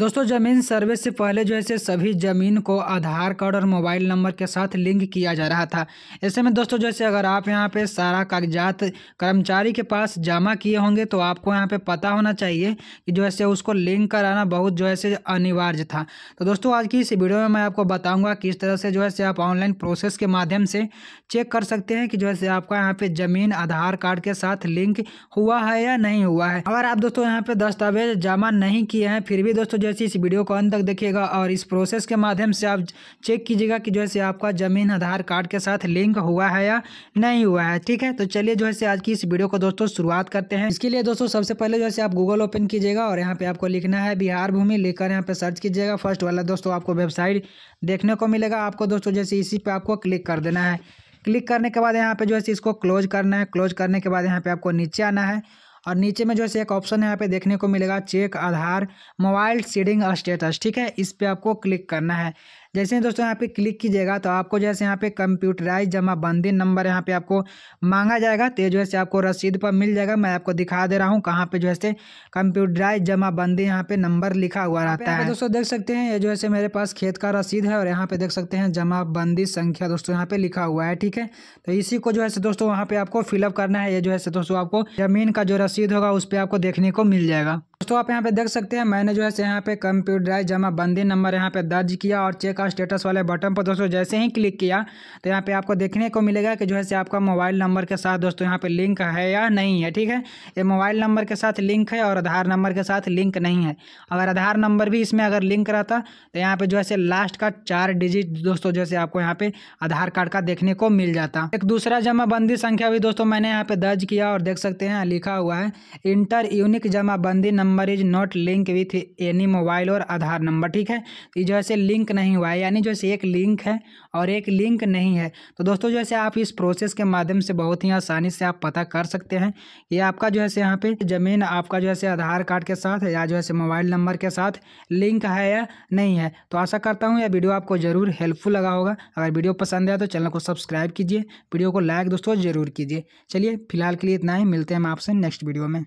दोस्तों ज़मीन सर्वे से पहले जो है सभी ज़मीन को आधार कार्ड और मोबाइल नंबर के साथ लिंक किया जा रहा था ऐसे में दोस्तों जैसे अगर आप यहाँ पे सारा कागजात कर्मचारी के पास जमा किए होंगे तो आपको यहाँ पे पता होना चाहिए कि जो है उसको लिंक कराना बहुत जो है अनिवार्य था तो दोस्तों आज की इस वीडियो में मैं आपको बताऊँगा किस तरह से जो है आप ऑनलाइन प्रोसेस के माध्यम से चेक कर सकते हैं कि जो है आपका यहाँ पर ज़मीन आधार कार्ड के साथ लिंक हुआ है या नहीं हुआ है अगर आप दोस्तों यहाँ पर दस्तावेज जमा नहीं किए हैं फिर भी दोस्तों जो है इस वीडियो को अंत तक देखिएगा और इस प्रोसेस के माध्यम से आप चेक कीजिएगा कि जो है आपका ज़मीन आधार कार्ड के साथ लिंक हुआ है या नहीं हुआ है ठीक है तो चलिए जो है आज की इस वीडियो को दोस्तों शुरुआत करते हैं इसके लिए दोस्तों सबसे पहले जो है आप गूगल ओपन कीजिएगा और यहाँ पे आपको लिखना है बिहार भूमि लिखकर यहाँ पे सर्च कीजिएगा फर्स्ट वाला दोस्तों आपको वेबसाइट देखने को मिलेगा आपको दोस्तों जैसे इसी पे आपको क्लिक कर देना है क्लिक करने के बाद यहाँ पे जो है इसको क्लोज करना है क्लोज करने के बाद यहाँ पे आपको नीचे आना है और नीचे में जो है एक ऑप्शन यहाँ पे देखने को मिलेगा check Aadhaar mobile seeding status ठीक है इस पर आपको क्लिक करना है जैसे दोस्तों यहाँ पे क्लिक कीजिएगा तो आपको जैसे यहाँ पे कंप्यूटराइज जमा बंदी नंबर यहाँ पे आपको मांगा जाएगा तो जो है से आपको रसीद पर मिल जाएगा मैं आपको दिखा दे रहा हूँ कहाँ पे जो है से कंप्यूटराइज जमा बंदी यहाँ पे नंबर लिखा हुआ रहता है दोस्तों देख सकते हैं ये जो है मेरे पास खेत का रसीद है और यहाँ पे देख सकते हैं जमा बंदी संख्या दोस्तों यहाँ पे लिखा हुआ है ठीक है तो इसी को जो है दोस्तों वहाँ पे आपको फिलअप करना है ये जो है दोस्तों आपको जमीन का जो रसीद होगा उस पर आपको देखने को मिल जाएगा दोस्तों आप यहाँ पे देख सकते हैं मैंने जो है यहाँ पे कंप्यूटराइज जमा बंदी नंबर यहाँ पे दर्ज किया और चेक और स्टेटस वाले बटन पर दोस्तों जैसे ही क्लिक किया तो यहाँ पे आपको देखने को मिलेगा कि जो है आपका मोबाइल नंबर के साथ दोस्तों यहाँ पे लिंक है या नहीं है ठीक है ये मोबाइल नंबर के साथ लिंक है और आधार नंबर के साथ लिंक नहीं है अगर आधार नंबर भी इसमें अगर लिंक रहता तो यहाँ पे जो है लास्ट का चार डिजिट दोस्तों जैसे आपको यहाँ पे आधार कार्ड का देखने को मिल जाता एक दूसरा जमाबंदी संख्या भी दोस्तों मैंने यहाँ पे दर्ज किया और देख सकते हैं लिखा हुआ है इंटर यूनिक जमाबंदी number number is not link with any mobile और आधार नंबर ठीक है तो ये जो है लिंक नहीं हुआ है यानी जो है एक लिंक है और एक लिंक नहीं है तो दोस्तों जो है आप इस प्रोसेस के माध्यम से बहुत ही आसानी से आप पता कर सकते हैं ये आपका जो है यहाँ पे ज़मीन आपका जो है आधार कार्ड के साथ या जो है मोबाइल नंबर के साथ लिंक है या नहीं है तो आशा करता हूँ यह वीडियो आपको ज़रूर हेल्पफुल लगा होगा अगर वीडियो पसंद आया तो चैनल को सब्सक्राइब कीजिए वीडियो को लाइक दोस्तों ज़रूर कीजिए चलिए फिलहाल के लिए इतना ही मिलते हैं हम आपसे नेक्स्ट वीडियो में